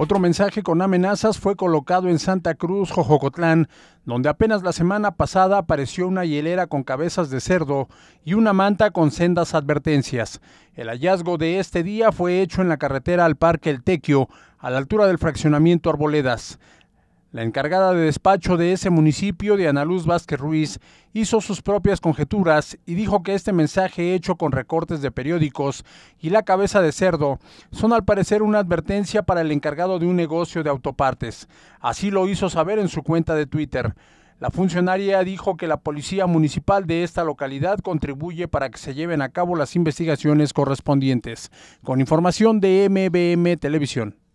Otro mensaje con amenazas fue colocado en Santa Cruz, Jojocotlán, donde apenas la semana pasada apareció una hielera con cabezas de cerdo y una manta con sendas advertencias. El hallazgo de este día fue hecho en la carretera al Parque El Tequio, a la altura del fraccionamiento Arboledas. La encargada de despacho de ese municipio, Diana Luz Vázquez Ruiz, hizo sus propias conjeturas y dijo que este mensaje hecho con recortes de periódicos y la cabeza de cerdo son al parecer una advertencia para el encargado de un negocio de autopartes. Así lo hizo saber en su cuenta de Twitter. La funcionaria dijo que la policía municipal de esta localidad contribuye para que se lleven a cabo las investigaciones correspondientes. Con información de MBM Televisión.